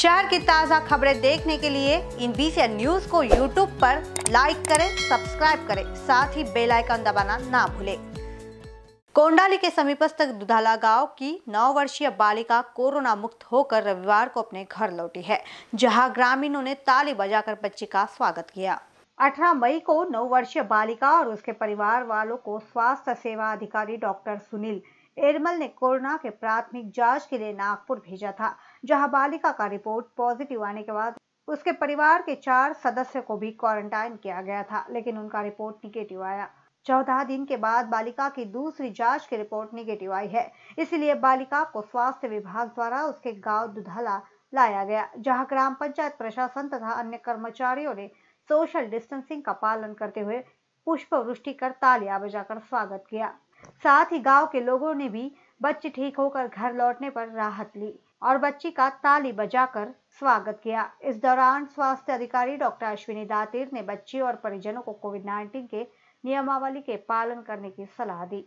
शहर की ताज़ा खबरें देखने के लिए इन बीसी न्यूज को यूट्यूब पर लाइक करें सब्सक्राइब करें साथ ही बेल आइकन दबाना ना भूलें कोंडाली के समीपस्थ दुधाला गांव की 9 वर्षीय बालिका कोरोना मुक्त होकर रविवार को अपने घर लौटी है जहां ग्रामीणों ने ताली बजाकर बच्ची का स्वागत किया 18 मई को 9 वर्षीय बालिका और उसके परिवार वालों को स्वास्थ्य सेवा अधिकारी डॉक्टर सुनील एरमल ने कोरोना के प्राथमिक जांच के लिए नागपुर भेजा था जहां बालिका का रिपोर्ट पॉजिटिव आने के बाद उसके परिवार के चार सदस्य को भी क्वारंटाइन किया गया था लेकिन उनका रिपोर्ट निगेटिव आया चौदह दिन के बाद बालिका की दूसरी जांच की रिपोर्ट निगेटिव आई है इसलिए बालिका को स्वास्थ्य विभाग द्वारा उसके गाँव दुधला लाया गया जहाँ ग्राम पंचायत प्रशासन तथा अन्य कर्मचारियों ने सोशल डिस्टेंसिंग का पालन करते हुए पुष्प वृष्टि कर तालियां बजाकर स्वागत किया साथ ही गांव के लोगों ने भी बच्ची ठीक होकर घर लौटने पर राहत ली और बच्ची का ताली बजाकर स्वागत किया इस दौरान स्वास्थ्य अधिकारी डॉक्टर अश्विनी दातिर ने बच्ची और परिजनों को कोविड 19 के नियमावली के पालन करने की सलाह दी